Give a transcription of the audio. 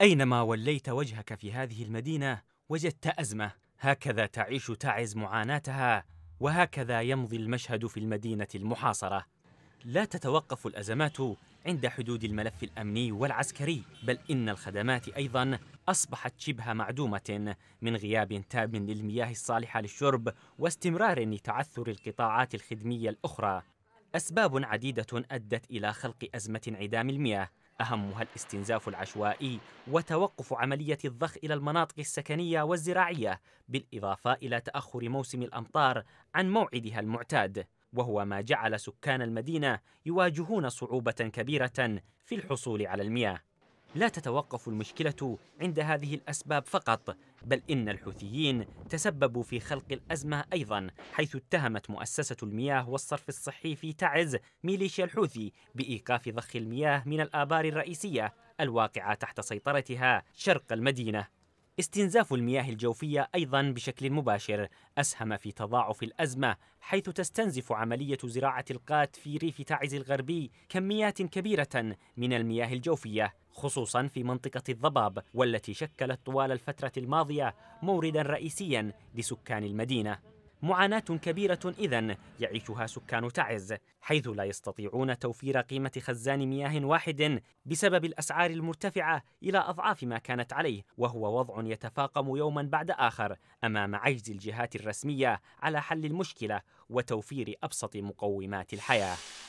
أينما وليت وجهك في هذه المدينة وجدت أزمة هكذا تعيش تعز معاناتها وهكذا يمضي المشهد في المدينة المحاصرة لا تتوقف الأزمات عند حدود الملف الأمني والعسكري بل إن الخدمات أيضا أصبحت شبه معدومة من غياب تام للمياه الصالحة للشرب واستمرار لتعثر القطاعات الخدمية الأخرى أسباب عديدة أدت إلى خلق أزمة انعدام المياه أهمها الاستنزاف العشوائي وتوقف عملية الضخ إلى المناطق السكنية والزراعية بالإضافة إلى تأخر موسم الأمطار عن موعدها المعتاد وهو ما جعل سكان المدينة يواجهون صعوبة كبيرة في الحصول على المياه لا تتوقف المشكلة عند هذه الأسباب فقط، بل إن الحوثيين تسببوا في خلق الأزمة أيضا، حيث اتهمت مؤسسة المياه والصرف الصحي في تعز ميليشيا الحوثي بإيقاف ضخ المياه من الآبار الرئيسية الواقعة تحت سيطرتها شرق المدينة. استنزاف المياه الجوفية أيضا بشكل مباشر أسهم في تضاعف الأزمة حيث تستنزف عملية زراعة القات في ريف تعز الغربي كميات كبيرة من المياه الجوفية خصوصا في منطقة الضباب والتي شكلت طوال الفترة الماضية موردا رئيسيا لسكان المدينة معاناة كبيرة إذا يعيشها سكان تعز حيث لا يستطيعون توفير قيمة خزان مياه واحد بسبب الأسعار المرتفعة إلى أضعاف ما كانت عليه وهو وضع يتفاقم يوما بعد آخر أمام عجز الجهات الرسمية على حل المشكلة وتوفير أبسط مقومات الحياة